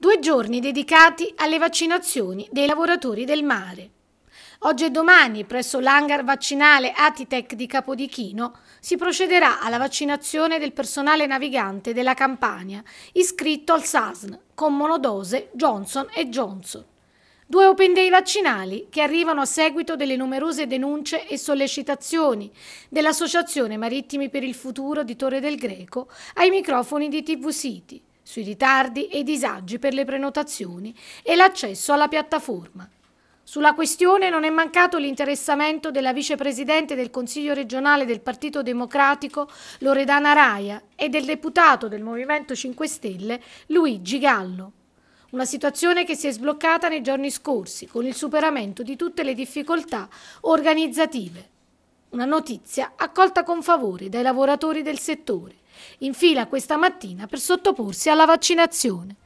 Due giorni dedicati alle vaccinazioni dei lavoratori del mare. Oggi e domani presso l'hangar vaccinale Atitec di Capodichino si procederà alla vaccinazione del personale navigante della Campania iscritto al SASN con monodose Johnson Johnson. Due open day vaccinali che arrivano a seguito delle numerose denunce e sollecitazioni dell'Associazione Marittimi per il Futuro di Torre del Greco ai microfoni di TV City sui ritardi e i disagi per le prenotazioni e l'accesso alla piattaforma. Sulla questione non è mancato l'interessamento della vicepresidente del Consiglio regionale del Partito Democratico Loredana Raia e del deputato del Movimento 5 Stelle Luigi Gallo. Una situazione che si è sbloccata nei giorni scorsi con il superamento di tutte le difficoltà organizzative. Una notizia accolta con favore dai lavoratori del settore, in fila questa mattina per sottoporsi alla vaccinazione.